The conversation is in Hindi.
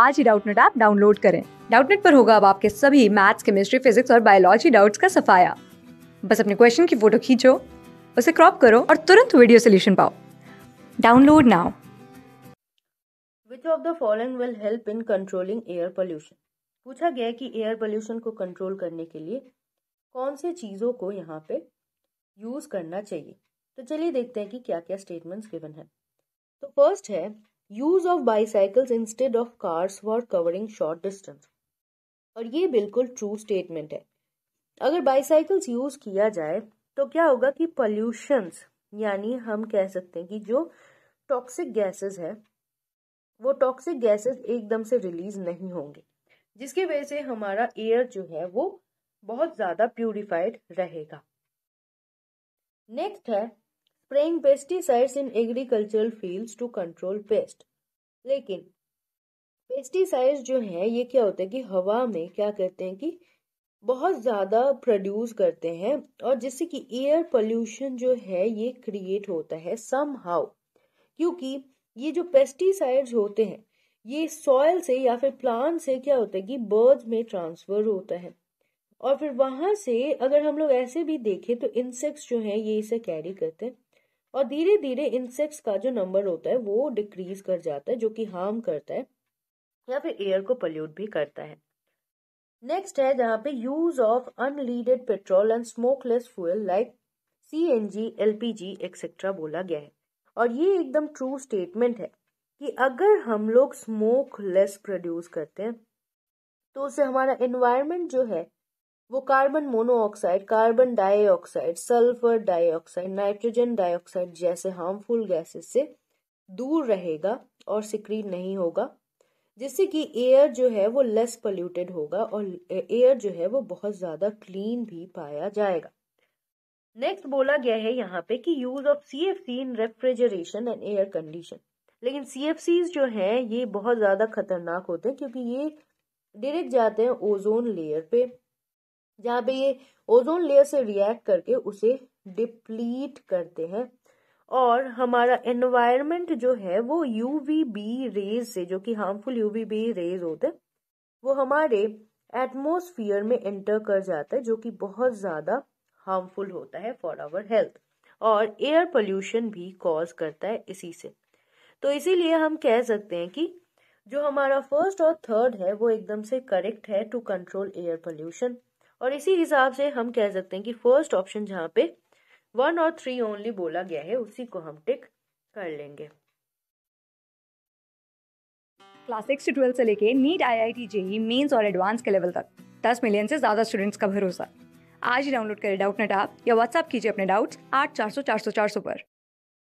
आज ही डाउटनेट ऐप डाउनलोड करें डाउटनेट पर होगा अब आपके सभी मैथ्स केमिस्ट्री फिजिक्स और बायोलॉजी डाउट्स का सफाया बस अपने क्वेश्चन की फोटो खींचो उसे क्रॉप करो और तुरंत वीडियो सोल्यूशन पाओ download now which of the following will help in controlling air pollution पूछा गया कि एयर पोल्यूशन को कंट्रोल करने के लिए कौन सी चीज़ों को यहाँ पे यूज़ करना चाहिए तो चलिए देखते हैं कि क्या क्या स्टेटमेंट्स गिवन है तो फर्स्ट है use of bicycles instead of cars for covering short distance और ये बिल्कुल ट्रू स्टेटमेंट है अगर बाईसाइकिल्स यूज किया जाए तो क्या होगा कि पॉल्यूशंस यानी हम कह सकते हैं कि जो टॉक्सिक गैसेस है वो टॉक्सिक गैसेस एकदम से रिलीज नहीं होंगे जिसके वजह से हमारा एयर जो है वो बहुत ज़्यादा प्यूरिफाइड रहेगा नेक्स्ट है spraying pesticides in agricultural fields to control pest लेकिन पेस्टिसाइड्स जो है ये क्या होते हैं कि हवा में क्या कहते हैं कि बहुत ज़्यादा प्रोड्यूस करते हैं और जिससे कि एयर पोल्यूशन जो है ये क्रिएट होता है सम हाउ क्योंकि ये जो पेस्टिसाइड्स होते हैं ये सॉयल से या फिर प्लांट से क्या होता है कि बर्ड्स में ट्रांसफर होता है और फिर वहां से अगर हम लोग ऐसे भी देखें तो इंसेक्ट्स जो है ये इसे कैरी करते हैं और धीरे धीरे इंसेक्ट्स का जो नंबर होता है वो डिक्रीज कर जाता है जो कि हार्म करता है या फिर एयर को पल्यूट भी करता है नेक्स्ट है जहाँ पे use of unleaded petrol and smokeless fuel like C N G L P G etcetera बोला गया है और ये एकदम ट्रू स्टेटमेंट है कि अगर हम लोग स्मोक लेस प्रोड्यूस करते हैं तो उससे हमारा एनवायरनमेंट जो है वो carbon monoxide carbon dioxide sulphur dioxide nitrogen dioxide जैसे हार्मफुल गैसेस से दूर रहेगा और सिक्रीन नहीं होगा जिससे कि एयर जो है वो लेस पोल्यूटेड होगा और एयर जो है वो बहुत ज़्यादा क्लीन भी पाया जाएगा नेक्स्ट बोला गया है यहाँ पे कि use of C F C in refrigeration and air condition लेकिन सी एफ सी जो है ये बहुत ज़्यादा खतरनाक होते हैं क्योंकि ये डायरेक्ट जाते हैं ओजोन लेयर पे जहां पे ये ओजोन लेयर से रिएक्ट करके उसे डिप्लीट करते हैं और हमारा एनवायरनमेंट जो है वो यूवीबी रेज से जो कि हार्मफुल यूवीबी रेज होते हैं वो हमारे एटमोसफियर में एंटर कर जाता है जो कि बहुत ज़्यादा हार्मफुल होता है फॉर आवर हेल्थ और एयर पोल्यूशन भी कॉज करता है इसी से तो इसीलिए हम कह सकते हैं कि जो हमारा फर्स्ट और थर्ड है वो एकदम से करेक्ट है टू कंट्रोल एयर पोल्यूशन और इसी हिसाब से हम कह सकते हैं कि फर्स्ट ऑप्शन जहाँ पे वन और थ्री ओनली बोला गया है उसी को हम टिक कर लेंगे क्लास सिक्स से ट्वेल्थ से लेके NEET I I T JEE mains और एडवांस के लेवल तक दस मिलियन से ज़्यादा स्टूडेंट्स का भरोसा आज ही डाउनलोड करें डाउट नेट आप या व्हाट्सअप कीजिए अपने डाउट्स आठ चार सौ चार सौ चार सौ पर